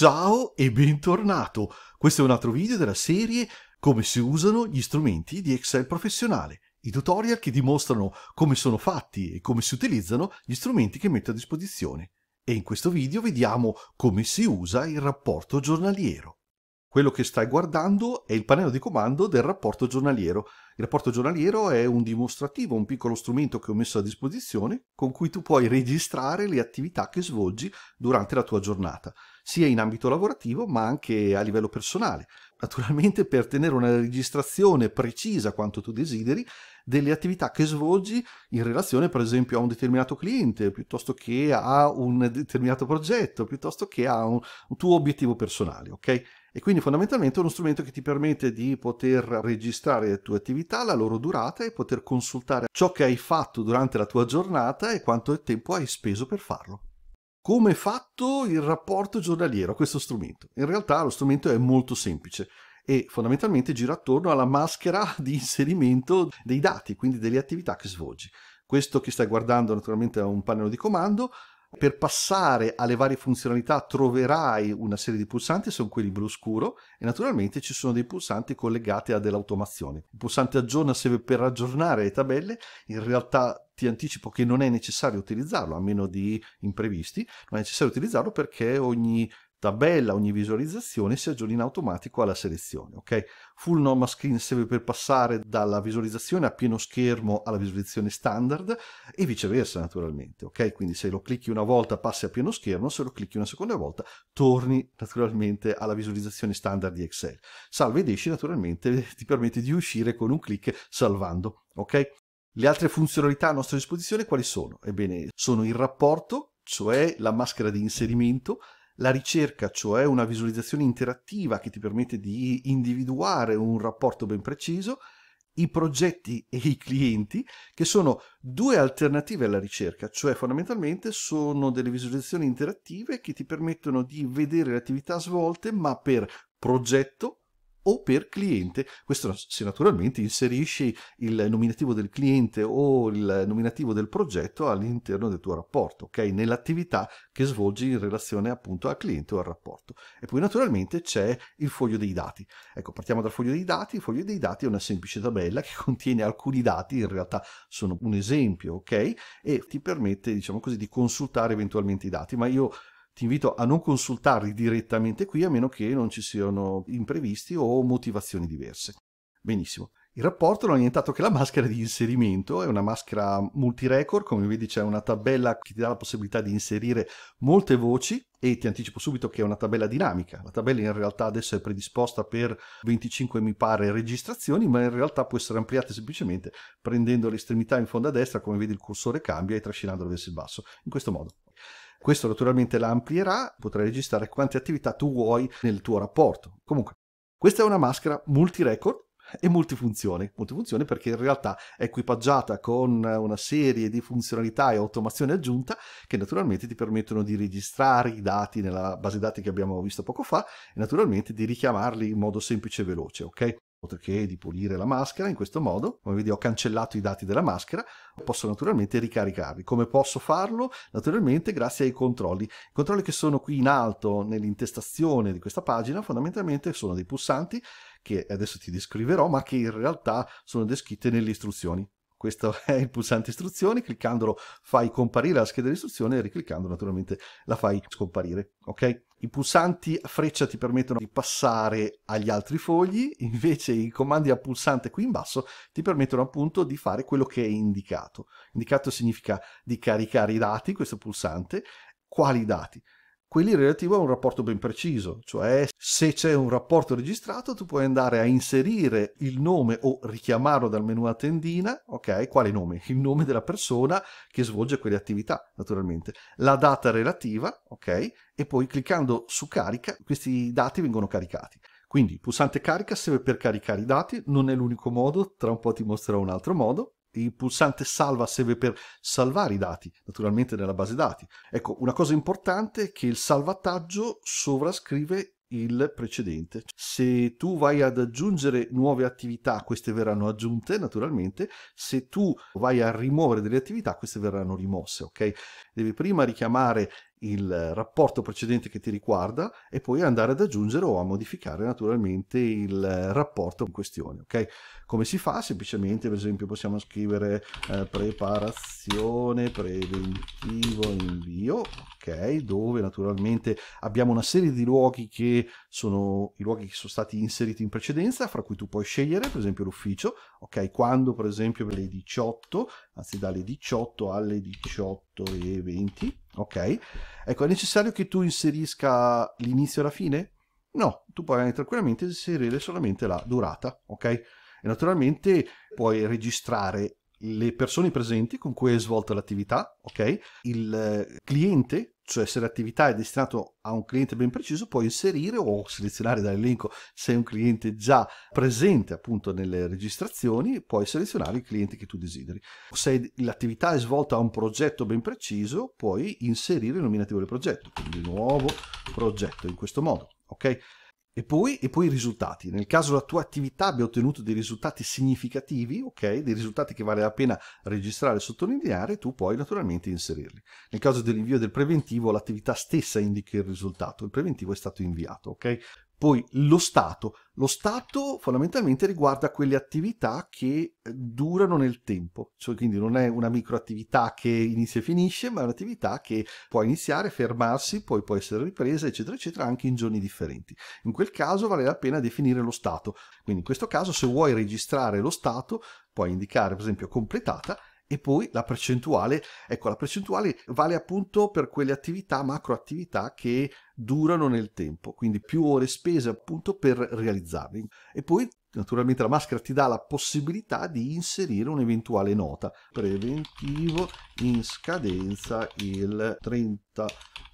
Ciao e bentornato! Questo è un altro video della serie Come si usano gli strumenti di Excel professionale, i tutorial che dimostrano come sono fatti e come si utilizzano gli strumenti che metto a disposizione. E in questo video vediamo come si usa il rapporto giornaliero. Quello che stai guardando è il pannello di comando del rapporto giornaliero. Il rapporto giornaliero è un dimostrativo, un piccolo strumento che ho messo a disposizione con cui tu puoi registrare le attività che svolgi durante la tua giornata sia in ambito lavorativo ma anche a livello personale. Naturalmente per tenere una registrazione precisa quanto tu desideri delle attività che svolgi in relazione per esempio a un determinato cliente, piuttosto che a un determinato progetto, piuttosto che a un, un tuo obiettivo personale, ok? E quindi fondamentalmente è uno strumento che ti permette di poter registrare le tue attività, la loro durata e poter consultare ciò che hai fatto durante la tua giornata e quanto tempo hai speso per farlo come è fatto il rapporto giornaliero a questo strumento? In realtà lo strumento è molto semplice e fondamentalmente gira attorno alla maschera di inserimento dei dati, quindi delle attività che svolgi. Questo che stai guardando naturalmente è un pannello di comando, per passare alle varie funzionalità troverai una serie di pulsanti, sono quelli blu scuro e naturalmente ci sono dei pulsanti collegati a delle Il pulsante aggiorna serve per aggiornare le tabelle, in realtà ti anticipo che non è necessario utilizzarlo a meno di imprevisti, non è necessario utilizzarlo perché ogni tabella, ogni visualizzazione si aggiorna in automatico alla selezione. Okay? Full normal screen serve per passare dalla visualizzazione a pieno schermo alla visualizzazione standard e viceversa naturalmente. Okay? Quindi se lo clicchi una volta passi a pieno schermo, se lo clicchi una seconda volta torni naturalmente alla visualizzazione standard di Excel. Salva ed esci naturalmente ti permette di uscire con un clic salvando. Okay? Le altre funzionalità a nostra disposizione quali sono? Ebbene, sono il rapporto, cioè la maschera di inserimento, la ricerca, cioè una visualizzazione interattiva che ti permette di individuare un rapporto ben preciso, i progetti e i clienti, che sono due alternative alla ricerca, cioè fondamentalmente sono delle visualizzazioni interattive che ti permettono di vedere le attività svolte, ma per progetto o per cliente. Questo se naturalmente inserisci il nominativo del cliente o il nominativo del progetto all'interno del tuo rapporto, ok? Nell'attività che svolgi in relazione appunto al cliente o al rapporto. E poi naturalmente c'è il foglio dei dati. Ecco, partiamo dal foglio dei dati. Il foglio dei dati è una semplice tabella che contiene alcuni dati, in realtà sono un esempio, ok? E ti permette, diciamo così, di consultare eventualmente i dati, ma io ti invito a non consultarli direttamente qui a meno che non ci siano imprevisti o motivazioni diverse. Benissimo. Il rapporto non è nient'altro che la maschera di inserimento, è una maschera multirecord, come vedi c'è una tabella che ti dà la possibilità di inserire molte voci e ti anticipo subito che è una tabella dinamica. La tabella in realtà adesso è predisposta per 25 mi pare registrazioni, ma in realtà può essere ampliata semplicemente prendendo l'estremità in fondo a destra, come vedi il cursore cambia e trascinandolo verso il basso, in questo modo. Questo naturalmente la amplierà, potrai registrare quante attività tu vuoi nel tuo rapporto. Comunque, questa è una maschera multi-record e multifunzione. Multifunzione perché in realtà è equipaggiata con una serie di funzionalità e automazione aggiunta che naturalmente ti permettono di registrare i dati nella base dati che abbiamo visto poco fa e naturalmente di richiamarli in modo semplice e veloce, ok? poiché di pulire la maschera in questo modo, come vedi ho cancellato i dati della maschera, posso naturalmente ricaricarli. Come posso farlo? Naturalmente grazie ai controlli. I controlli che sono qui in alto nell'intestazione di questa pagina fondamentalmente sono dei pulsanti che adesso ti descriverò ma che in realtà sono descritte nelle istruzioni questo è il pulsante istruzioni, cliccandolo fai comparire la scheda di istruzione e ricliccando naturalmente la fai scomparire, ok? I pulsanti a freccia ti permettono di passare agli altri fogli, invece i comandi a pulsante qui in basso ti permettono appunto di fare quello che è indicato. Indicato significa di caricare i dati, questo pulsante, quali dati? quelli relativi a un rapporto ben preciso, cioè se c'è un rapporto registrato tu puoi andare a inserire il nome o richiamarlo dal menu a tendina, ok, quale nome? Il nome della persona che svolge quelle attività, naturalmente, la data relativa, ok, e poi cliccando su carica questi dati vengono caricati. Quindi pulsante carica serve per caricare i dati, non è l'unico modo, tra un po' ti mostrerò un altro modo il pulsante salva serve per salvare i dati, naturalmente nella base dati. Ecco, una cosa importante è che il salvataggio sovrascrive il precedente. Se tu vai ad aggiungere nuove attività, queste verranno aggiunte naturalmente, se tu vai a rimuovere delle attività, queste verranno rimosse, ok? Devi prima richiamare il rapporto precedente che ti riguarda e poi andare ad aggiungere o a modificare naturalmente il rapporto in questione. Ok? Come si fa? Semplicemente, per esempio, possiamo scrivere eh, preparazione preventivo invio ok, dove naturalmente abbiamo una serie di luoghi che sono i luoghi che sono stati inseriti in precedenza, fra cui tu puoi scegliere, per esempio l'ufficio, ok, quando per esempio per 18, anzi dalle 18 alle 18 e 20, ok, ecco, è necessario che tu inserisca l'inizio e la fine? No, tu puoi tranquillamente inserire solamente la durata, ok? E naturalmente puoi registrare le persone presenti con cui è svolta l'attività, ok? Il eh, cliente cioè se l'attività è destinata a un cliente ben preciso, puoi inserire o selezionare dall'elenco se è un cliente già presente appunto nelle registrazioni, puoi selezionare i clienti che tu desideri. Se l'attività è svolta a un progetto ben preciso, puoi inserire il nominativo del progetto, quindi nuovo progetto in questo modo, ok? E poi, e poi, i risultati. Nel caso la tua attività abbia ottenuto dei risultati significativi, ok, dei risultati che vale la pena registrare e sottolineare, tu puoi naturalmente inserirli. Nel caso dell'invio del preventivo, l'attività stessa indica il risultato, il preventivo è stato inviato, ok? Poi lo Stato. Lo Stato fondamentalmente riguarda quelle attività che eh, durano nel tempo, cioè, quindi non è una microattività che inizia e finisce, ma è un'attività che può iniziare, fermarsi, poi può essere ripresa, eccetera, eccetera, anche in giorni differenti. In quel caso vale la pena definire lo Stato. Quindi in questo caso se vuoi registrare lo Stato puoi indicare per esempio completata e poi la percentuale, ecco, la percentuale vale appunto per quelle attività, macro attività che durano nel tempo, quindi più ore spese appunto per realizzarli. E poi naturalmente la maschera ti dà la possibilità di inserire un'eventuale nota preventivo in scadenza il 30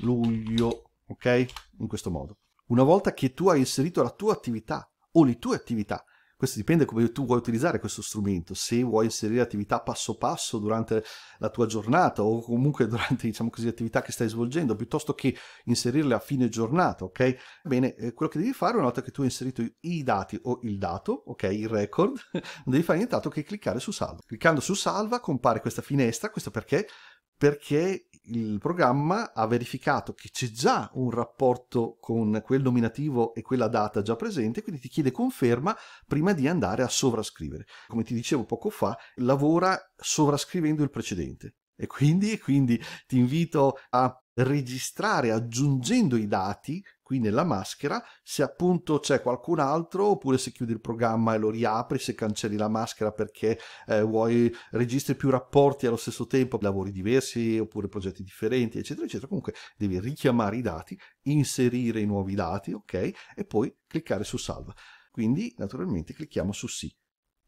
luglio, ok? In questo modo. Una volta che tu hai inserito la tua attività o le tue attività questo dipende come tu vuoi utilizzare questo strumento, se vuoi inserire attività passo passo durante la tua giornata o comunque durante diciamo così, attività che stai svolgendo, piuttosto che inserirle a fine giornata, ok? Bene, eh, quello che devi fare una volta che tu hai inserito i dati o il dato, ok, il record, non devi fare nient'altro che cliccare su salva. Cliccando su salva compare questa finestra, questo perché? Perché il programma ha verificato che c'è già un rapporto con quel nominativo e quella data già presente, quindi ti chiede conferma prima di andare a sovrascrivere. Come ti dicevo poco fa, lavora sovrascrivendo il precedente. E quindi, e quindi ti invito a registrare aggiungendo i dati qui nella maschera se appunto c'è qualcun altro oppure se chiudi il programma e lo riapri se cancelli la maschera perché eh, vuoi registri più rapporti allo stesso tempo lavori diversi oppure progetti differenti eccetera eccetera comunque devi richiamare i dati inserire i nuovi dati ok e poi cliccare su salva quindi naturalmente clicchiamo su sì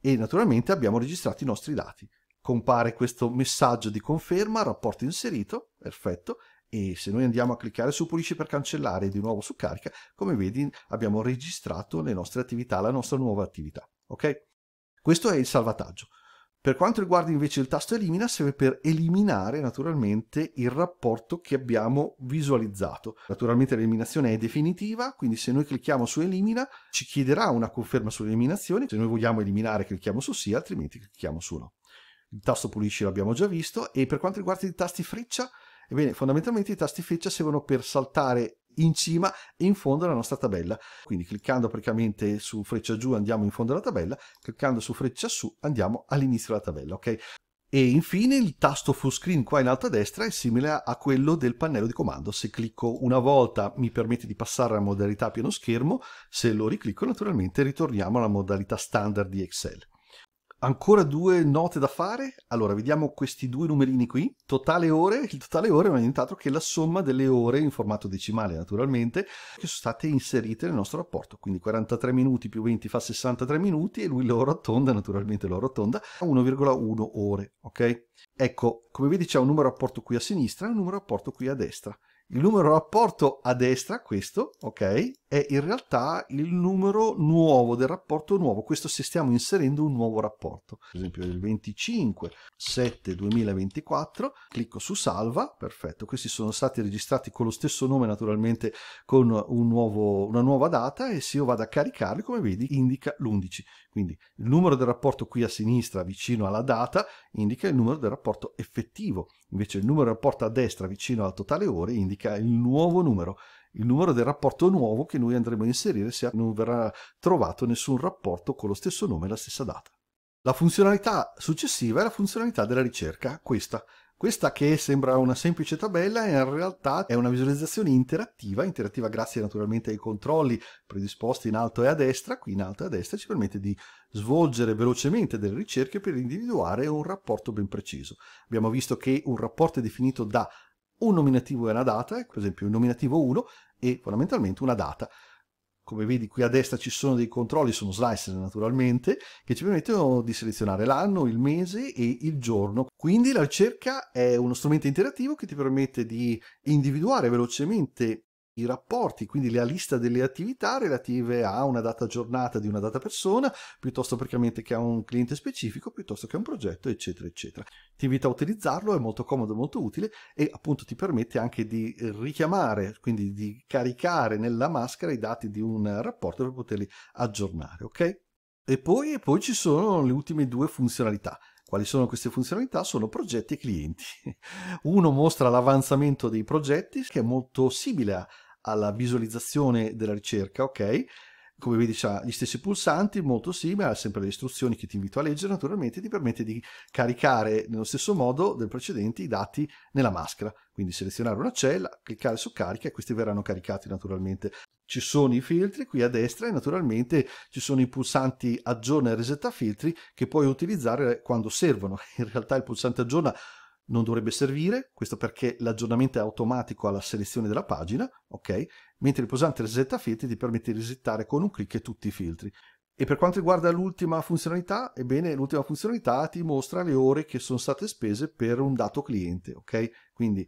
e naturalmente abbiamo registrato i nostri dati compare questo messaggio di conferma rapporto inserito perfetto e se noi andiamo a cliccare su pulisci per cancellare e di nuovo su carica, come vedi abbiamo registrato le nostre attività, la nostra nuova attività. Ok? Questo è il salvataggio. Per quanto riguarda invece il tasto elimina, serve per eliminare naturalmente il rapporto che abbiamo visualizzato. Naturalmente l'eliminazione è definitiva, quindi se noi clicchiamo su elimina ci chiederà una conferma sull'eliminazione. Se noi vogliamo eliminare clicchiamo su sì, altrimenti clicchiamo su no. Il tasto pulisci l'abbiamo già visto e per quanto riguarda i tasti freccia Ebbene, fondamentalmente i tasti feccia servono per saltare in cima e in fondo alla nostra tabella. Quindi cliccando praticamente su freccia giù andiamo in fondo alla tabella, cliccando su freccia su andiamo all'inizio della tabella, ok? E infine il tasto full screen qua in alto a destra è simile a quello del pannello di comando. Se clicco una volta mi permette di passare alla modalità pieno schermo, se lo riclicco naturalmente ritorniamo alla modalità standard di Excel. Ancora due note da fare? Allora, vediamo questi due numerini qui. Totale ore, il totale ore non è nient'altro che la somma delle ore in formato decimale naturalmente, che sono state inserite nel nostro rapporto. Quindi 43 minuti più 20 fa 63 minuti e lui lo rotonda, naturalmente lo rotonda, a 1,1 ore, ok? Ecco, come vedi c'è un numero rapporto qui a sinistra e un numero rapporto qui a destra. Il numero rapporto a destra, questo, ok, è in realtà il numero nuovo del rapporto nuovo, questo se stiamo inserendo un nuovo rapporto, Per esempio il 25 7 2024, clicco su salva, perfetto, questi sono stati registrati con lo stesso nome naturalmente con un nuovo, una nuova data e se io vado a caricarli come vedi indica l'11, quindi il numero del rapporto qui a sinistra vicino alla data indica il numero del rapporto effettivo, invece il numero del rapporto a destra vicino al totale ore indica il nuovo numero il numero del rapporto nuovo che noi andremo a inserire se non verrà trovato nessun rapporto con lo stesso nome e la stessa data. La funzionalità successiva è la funzionalità della ricerca, questa. Questa che sembra una semplice tabella in realtà è una visualizzazione interattiva, interattiva grazie naturalmente ai controlli predisposti in alto e a destra, qui in alto e a destra ci permette di svolgere velocemente delle ricerche per individuare un rapporto ben preciso. Abbiamo visto che un rapporto è definito da un nominativo e una data, eh, per esempio il nominativo 1 e fondamentalmente una data. Come vedi qui a destra ci sono dei controlli, sono slicer naturalmente, che ci permettono di selezionare l'anno, il mese e il giorno. Quindi la ricerca è uno strumento interattivo che ti permette di individuare velocemente i rapporti, quindi la lista delle attività relative a una data giornata di una data persona, piuttosto praticamente che a un cliente specifico, piuttosto che a un progetto, eccetera, eccetera. Ti invito a utilizzarlo, è molto comodo, molto utile e appunto ti permette anche di richiamare, quindi di caricare nella maschera i dati di un rapporto per poterli aggiornare, ok? E poi, e poi ci sono le ultime due funzionalità quali sono queste funzionalità? Sono progetti e clienti. Uno mostra l'avanzamento dei progetti, che è molto simile alla visualizzazione della ricerca, ok? come vedi ha gli stessi pulsanti, molto simile, ha sempre le istruzioni che ti invito a leggere, naturalmente ti permette di caricare nello stesso modo del precedente i dati nella maschera, quindi selezionare una cella, cliccare su carica e questi verranno caricati naturalmente ci sono i filtri qui a destra e naturalmente ci sono i pulsanti aggiorna e resetta filtri che puoi utilizzare quando servono. In realtà il pulsante aggiorna non dovrebbe servire, questo perché l'aggiornamento è automatico alla selezione della pagina, ok? Mentre il pulsante resetta filtri ti permette di resettare con un clic tutti i filtri. E per quanto riguarda l'ultima funzionalità, ebbene l'ultima funzionalità ti mostra le ore che sono state spese per un dato cliente, ok? Quindi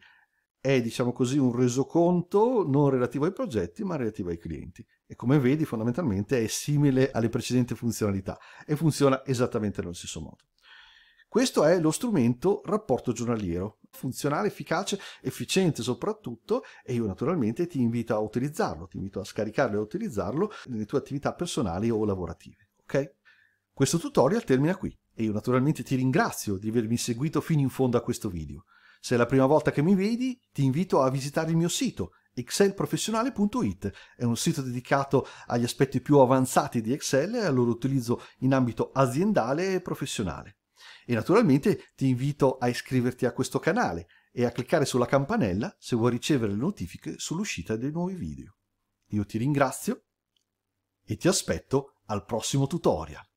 è diciamo così un resoconto non relativo ai progetti ma relativo ai clienti e come vedi fondamentalmente è simile alle precedenti funzionalità e funziona esattamente nello stesso modo. Questo è lo strumento rapporto giornaliero, funzionale, efficace, efficiente soprattutto e io naturalmente ti invito a utilizzarlo, ti invito a scaricarlo e a utilizzarlo nelle tue attività personali o lavorative, ok? Questo tutorial termina qui e io naturalmente ti ringrazio di avermi seguito fino in fondo a questo video. Se è la prima volta che mi vedi, ti invito a visitare il mio sito excelprofessionale.it è un sito dedicato agli aspetti più avanzati di Excel e al loro utilizzo in ambito aziendale e professionale. E naturalmente ti invito a iscriverti a questo canale e a cliccare sulla campanella se vuoi ricevere le notifiche sull'uscita dei nuovi video. Io ti ringrazio e ti aspetto al prossimo tutorial.